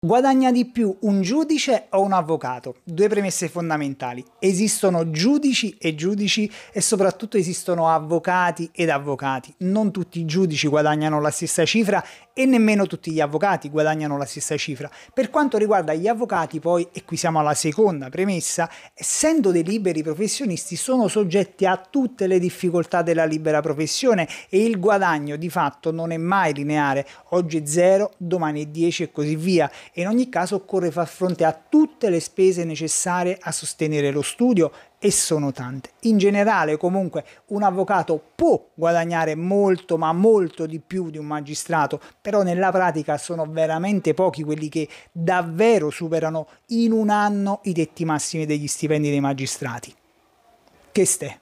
Guadagna di più un giudice o un avvocato? Due premesse fondamentali. Esistono giudici e giudici e soprattutto esistono avvocati ed avvocati. Non tutti i giudici guadagnano la stessa cifra e nemmeno tutti gli avvocati guadagnano la stessa cifra. Per quanto riguarda gli avvocati poi, e qui siamo alla seconda premessa, essendo dei liberi professionisti sono soggetti a tutte le difficoltà della libera professione e il guadagno di fatto non è mai lineare. Oggi è 0, domani è 10 e così via e in ogni caso occorre far fronte a tutte le spese necessarie a sostenere lo studio e sono tante. In generale comunque un avvocato può guadagnare molto ma molto di più di un magistrato, però nella pratica sono veramente pochi quelli che davvero superano in un anno i detti massimi degli stipendi dei magistrati. Che ste?